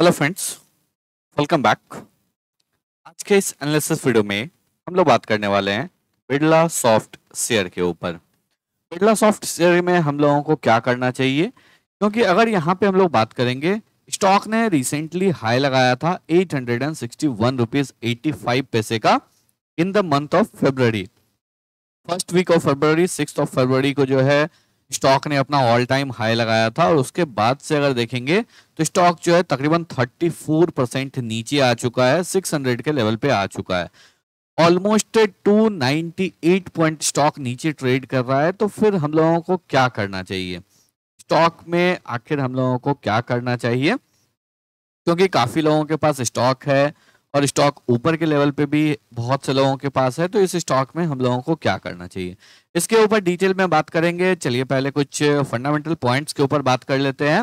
hello friends welcome back आज के इस एनालिसिस वीडियो में हम लोग बात करने वाले हैं बिरला सॉफ्ट शेयर के ऊपर बिरला सॉफ्ट शेयर में हम लोगों को क्या करना चाहिए क्योंकि अगर यहाँ पे हम लोग बात करेंगे स्टॉक ने रिसेंटली हाई लगाया था eight hundred and sixty one rupees eighty five पैसे का in the month of February first week of February six of फरवरी को जो है स्टॉक ने अपना ऑल टाइम हाई लगाया था और उसके बाद से अगर देखेंगे तो स्टॉक जो है तकरीबन 34 परसेंट नीचे आ चुका है 600 के लेवल पे आ चुका है ऑलमोस्ट 298 पॉइंट स्टॉक नीचे ट्रेड कर रहा है तो फिर हम लोगों को क्या करना चाहिए स्टॉक में आखिर हम लोगों को क्या करना चाहिए क्योंकि काफ़ी लोगों के पास स्टॉक है और स्टॉक ऊपर के लेवल पे भी बहुत से लोगों के पास है तो इस स्टॉक में हम लोगों को क्या करना चाहिए इसके ऊपर डिटेल में बात करेंगे चलिए पहले कुछ फंडामेंटल पॉइंट्स के ऊपर बात कर लेते हैं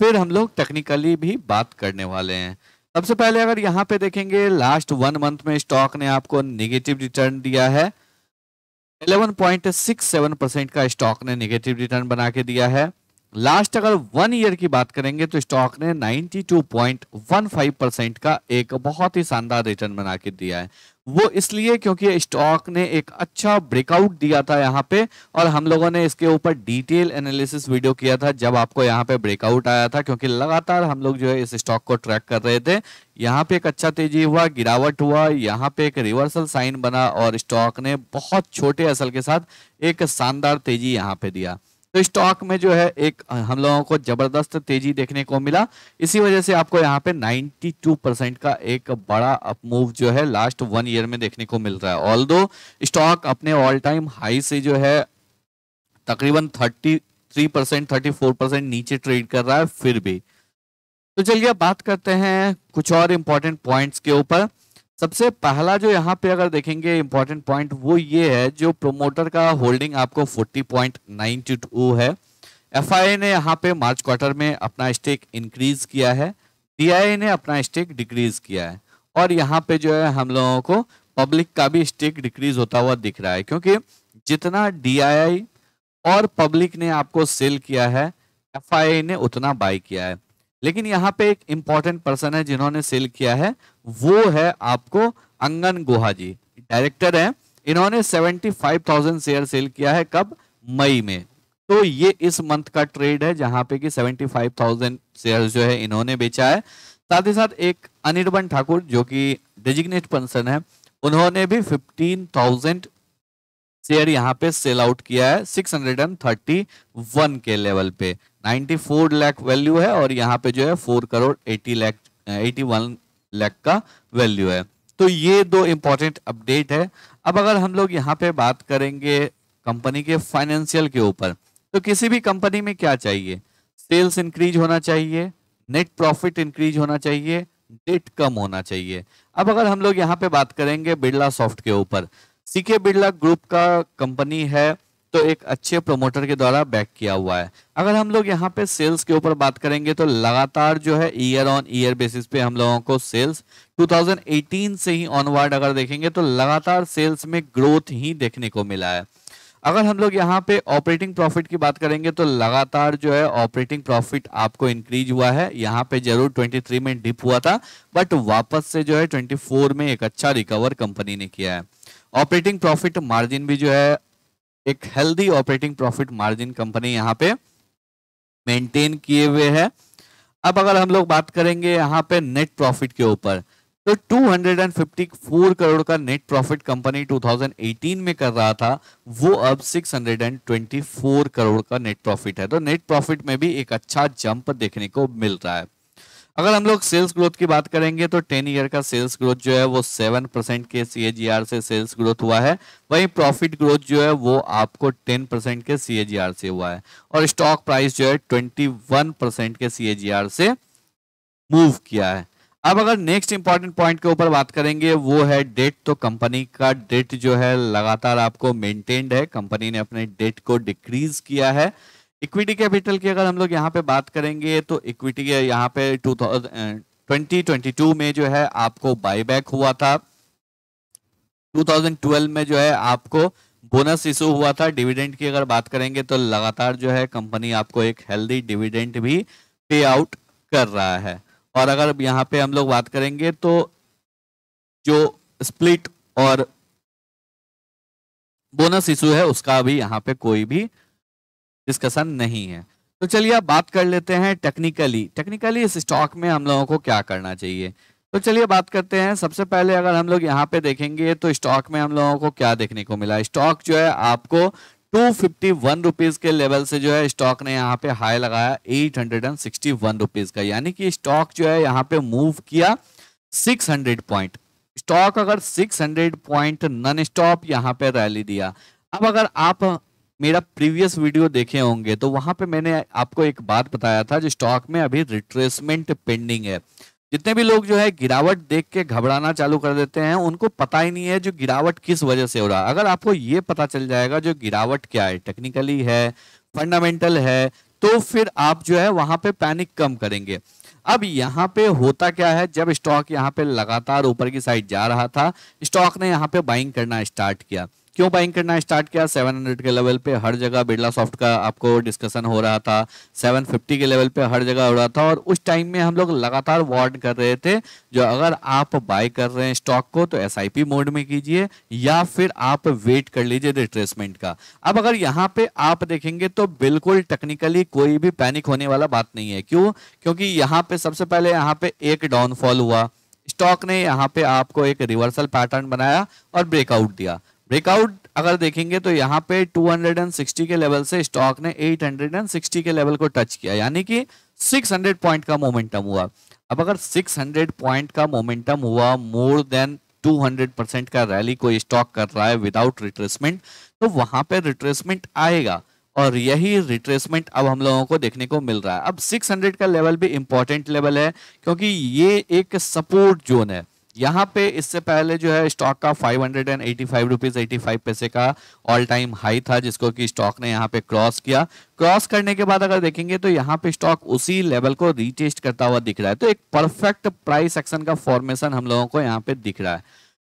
फिर हम लोग टेक्निकली भी बात करने वाले हैं सबसे पहले अगर यहाँ पे देखेंगे लास्ट वन मंथ में स्टॉक ने आपको निगेटिव रिटर्न दिया है 11.67 परसेंट का स्टॉक ने निगेटिव रिटर्न बना के दिया है लास्ट अगर वन ईयर की बात करेंगे तो स्टॉक ने 92.15 परसेंट का एक बहुत ही शानदार रिटर्न बना के दिया है वो इसलिए क्योंकि स्टॉक ने एक अच्छा ब्रेकआउट दिया था यहाँ पे और हम लोगों ने इसके ऊपर डिटेल एनालिसिस वीडियो किया था जब आपको यहाँ पे ब्रेकआउट आया था क्योंकि लगातार हम लोग जो है इस स्टॉक को ट्रैक कर रहे थे यहाँ पे एक अच्छा तेजी हुआ गिरावट हुआ यहाँ पे एक रिवर्सल साइन बना और स्टॉक ने बहुत छोटे असल के साथ एक शानदार तेजी यहाँ पे दिया तो स्टॉक में जो है एक हम लोगों को जबरदस्त तेजी देखने को मिला इसी वजह से आपको यहाँ पे 92 परसेंट का एक बड़ा अप मूव जो है लास्ट वन ईयर में देखने को मिल रहा है ऑल स्टॉक अपने ऑल टाइम हाई से जो है तकरीबन 33 परसेंट थर्टी परसेंट नीचे ट्रेड कर रहा है फिर भी तो चलिए बात करते हैं कुछ और इंपॉर्टेंट पॉइंट्स के ऊपर सबसे पहला जो यहाँ पे अगर देखेंगे इंपॉर्टेंट पॉइंट वो ये है जो प्रोमोटर का होल्डिंग आपको 40.92 है एफ ने यहाँ पे मार्च क्वार्टर में अपना स्टेक इंक्रीज किया है टी ने अपना स्टेक डिक्रीज किया है और यहाँ पे जो है हम लोगों को पब्लिक का भी स्टेक डिक्रीज होता हुआ दिख रहा है क्योंकि जितना डी और पब्लिक ने आपको सेल किया है एफ ने उतना बाई किया है लेकिन यहाँ पे एक इंपॉर्टेंट पर्सन है जिन्होंने सेल किया है वो है आपको अंगन गोहा जी डायरेक्टर है इन्होंने 75,000 शेयर सेल किया है कब मई में तो ये इस मंथ का ट्रेड है जहां पे कि 75,000 शेयर जो है इन्होंने बेचा है साथ ही साथ एक अनिर्बन ठाकुर जो कि डिजिग्नेट पर्सन है उन्होंने भी 15,000 शेयर यहाँ पे सेल आउट किया है 631 के लेवल पे नाइन्टी फोर लैख वैल्यू है और यहाँ पे जो है four crore eighty lakh eighty one lakh का वैल्यू है तो ये दो इम्पोर्टेंट अपडेट है अब अगर हम लोग यहाँ पे बात करेंगे कंपनी के फाइनेंशियल के ऊपर तो किसी भी कंपनी में क्या चाहिए सेल्स इंक्रीज होना चाहिए नेट प्रॉफिट इंक्रीज होना चाहिए डेट कम होना चाहिए अब अगर हम लोग यहाँ पे बात करेंगे बिरला सॉफ्ट के ऊपर सीके बिरला ग्रुप का कंपनी है तो एक अच्छे प्रमोटर के द्वारा बैक किया हुआ है अगर हम लोग यहाँ पे सेल्स के ऊपर बात करेंगे तो लगातार जो है ईयर ऑन ईयर बेसिस पे हम लोगों को सेल्स 2018 से ही ऑनवर्ड अगर देखेंगे तो लगातार सेल्स में ग्रोथ ही देखने को मिला है अगर हम लोग यहाँ पे ऑपरेटिंग प्रॉफिट की बात करेंगे तो लगातार जो है ऑपरेटिंग प्रॉफिट आपको इंक्रीज हुआ है यहाँ पे जरूर 23 में डिप हुआ था बट वापस से जो है 24 में एक अच्छा रिकवर कंपनी ने किया है ऑपरेटिंग प्रॉफिट मार्जिन भी जो है एक healthy operating profit margin company यहाँ पे मेंटेन किए हुए है अब अगर हम लोग बात करेंगे यहाँ पे नेट प्रॉफिट के ऊपर तो 254 करोड़ का नेट प्रॉफिट कंपनी 2018 में कर रहा था वो अब 624 करोड़ का नेट प्रॉफिट है तो नेट प्रॉफिट में भी एक अच्छा जंप देखने को मिल रहा है अगर हम लोग सेल्स ग्रोथ की बात करेंगे तो टेन ईयर का सेल्स ग्रोथ जो है वो सेवन परसेंट के सी से सेल्स ग्रोथ हुआ है वही प्रॉफिट ग्रोथ जो है वो आपको टेन परसेंट के सी से हुआ है और स्टॉक प्राइस जो है ट्वेंटी वन परसेंट के सी से मूव किया है अब अगर नेक्स्ट इंपॉर्टेंट पॉइंट के ऊपर बात करेंगे वो है डेट तो कंपनी का डेट जो है लगातार आपको मेंटेन्ड है कंपनी ने अपने डेट को डिक्रीज किया है इक्विटी कैपिटल की अगर हम लोग यहाँ पे बात करेंगे तो इक्विटी यहाँ पे टू ट्वेंटी में जो है आपको बाईबैक हुआ था 2012 में जो है आपको बोनस इशू हुआ था डिविडेंड की अगर बात करेंगे तो लगातार जो है कंपनी आपको एक हेल्दी डिविडेंड भी पे आउट कर रहा है और अगर यहाँ पे हम लोग बात करेंगे तो जो स्प्लिट और बोनस इशू है उसका भी यहाँ पे कोई भी डिस्कशन नहीं है तो चलिए अब बात कर लेते हैं टेक्निकली टेक्निकली इस स्टॉक में हम लोगों को क्या करना चाहिए तो चलिए बात करते हैं सबसे पहले अगर हम लोग यहाँ पे देखेंगे तो स्टॉक में हम लोगों को क्या देखने को मिला स्टॉक जो है आपको टू फिफ्टी वन रुपीज के लेवल से जो है स्टॉक ने यहाँ पे हाई लगाया eight hundred and sixty one rupees का यानी कि स्टॉक जो है यहाँ पे मूव किया सिक्स हंड्रेड पॉइंट स्टॉक अगर six hundred point non stop यहाँ पे रैली दिया अब अगर आप मेरा प्रीवियस वीडियो देखे होंगे तो वहां पे मैंने आपको एक बात बताया था जो स्टॉक में अभी रिट्रेसमेंट पेंडिंग है जितने भी लोग जो है गिरावट देख के घबराना चालू कर देते हैं उनको पता ही नहीं है जो गिरावट किस वजह से हो रहा है अगर आपको ये पता चल जाएगा जो गिरावट क्या है टेक्निकली है फंडामेंटल है तो फिर आप जो है वहां पे पैनिक कम करेंगे अब यहाँ पे होता क्या है जब स्टॉक यहाँ पे लगातार ऊपर की साइड जा रहा था स्टॉक ने यहाँ पे बाइंग करना स्टार्ट किया क्यों बाइंग करना स्टार्ट किया 700 के लेवल पे हर जगह बिरला सॉफ्ट का आपको डिस्कशन हो रहा था 750 के लेवल पे हर जगह हो रहा था और उस टाइम में हम लोग लगातार वार्न कर रहे थे जो अगर आप बाय कर रहे हैं स्टॉक को तो एस मोड में कीजिए या फिर आप वेट कर लीजिए रिट्रेसमेंट का अब अगर यहाँ पे आप देखेंगे तो बिल्कुल टेक्निकली कोई भी पैनिक होने वाला बात नहीं है क्यों क्योंकि यहाँ पे सबसे पहले यहाँ पे एक डाउनफॉल हुआ स्टॉक ने यहाँ पे आपको एक रिवर्सल पैटर्न बनाया और ब्रेकआउट दिया ब्रेकआउट अगर देखेंगे तो यहाँ पे 260 के लेवल से स्टॉक ने 860 के लेवल को टच किया यानी कि 600 पॉइंट का मोमेंटम हुआ अब अगर 600 पॉइंट का मोमेंटम हुआ मोर देन 200 परसेंट का रैली कोई स्टॉक कर रहा है विदाउट रिट्रेसमेंट तो वहां पे रिट्रेसमेंट आएगा और यही रिट्रेसमेंट अब हम लोगों को देखने को मिल रहा है अब 600 का लेवल भी इम्पोर्टेंट लेवल है क्योंकि ये एक सपोर्ट जोन है यहाँ पे इससे पहले जो है स्टॉक का five hundred and eighty five rupees eighty five पैसे का ऑल टाइम हाई था जिसको कि स्टॉक ने यहाँ पे क्रॉस किया क्रॉस करने के बाद अगर देखेंगे तो यहाँ पे स्टॉक उसी लेवल को रीटेस्ट करता हुआ दिख रहा है तो एक परफेक्ट प्राइस एक्शन का फॉर्मेशन हम लोगों को यहाँ पे दिख रहा है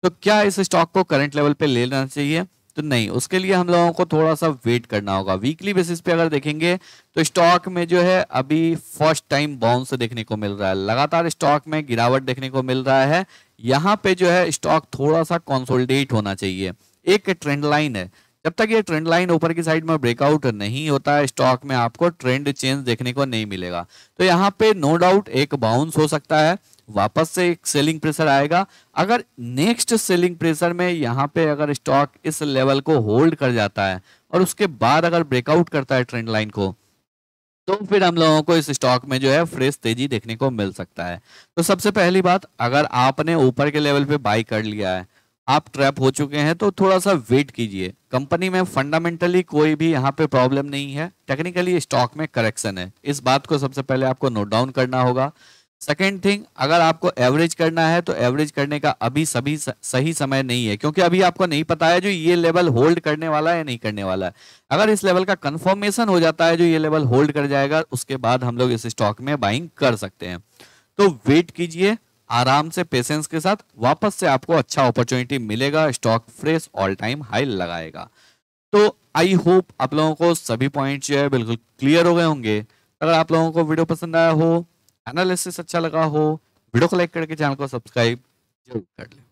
तो क्या इस स्टॉक को करंट लेवल पे ले लेना चाहिए तो नहीं उसके लिए हम लोगों को थोड़ा सा वेट करना होगा वीकली बेसिस पे अगर देखेंगे तो स्टॉक में जो है अभी फर्स्ट टाइम बाउंस देखने को मिल रहा है लगातार स्टॉक में गिरावट देखने को मिल रहा है यहाँ पे जो है स्टॉक थोड़ा सा कॉन्सोलिडेट होना चाहिए एक ट्रेंड लाइन है जब तक ये ट्रेंड लाइन ऊपर की साइड में ब्रेकआउट नहीं होता है स्टॉक में आपको ट्रेंड चेंज देखने को नहीं मिलेगा तो यहाँ पे नो डाउट एक बाउंस हो सकता है वापस से एक सेलिंग प्रेशर आएगा अगर नेक्स्ट सेलिंग प्रेशर में यहाँ पे अगर स्टॉक इस लेवल को होल्ड कर जाता है और उसके बाद अगर ब्रेकआउट करता है ट्रेंड लाइन को तो फिर हम लोगों को इस स्टॉक में जो है फ्रेश तेजी देखने को मिल सकता है तो सबसे पहली बात अगर आपने ऊपर के लेवल पे बाई कर लिया है आप ट्रैप हो चुके हैं तो थोड़ा सा वेट कीजिए कंपनी में फंडामेंटली कोई भी यहाँ पे प्रॉब्लम नहीं है टेक्निकली स्टॉक में करेक्शन है इस बात को सबसे पहले आपको नोट डाउन करना होगा सेकेंड थिंग अगर आपको एवरेज करना है तो एवरेज करने का अभी सभी सही समय नहीं है क्योंकि अभी आपको नहीं पता है जो ये लेवल होल्ड करने वाला है या नहीं करने वाला है अगर इस लेवल का कंफर्मेशन हो जाता है जो ये लेवल होल्ड कर जाएगा उसके बाद हम लोग इस स्टॉक में बाइंग कर सकते हैं तो वेट कीजिए आराम से पेशेंस के साथ वापस से आपको अच्छा अपॉर्चुनिटी मिलेगा stock fresh all time high लगाएगा तो आई होप आप लोगों को सभी पॉइंट जो है बिल्कुल क्लियर हो गए होंगे अगर आप लोगों को वीडियो पसंद आया हो एनालिसिस अच्छा लगा हो वीडियो को लाइक करके चैनल को सब्सक्राइब जरूर कर लें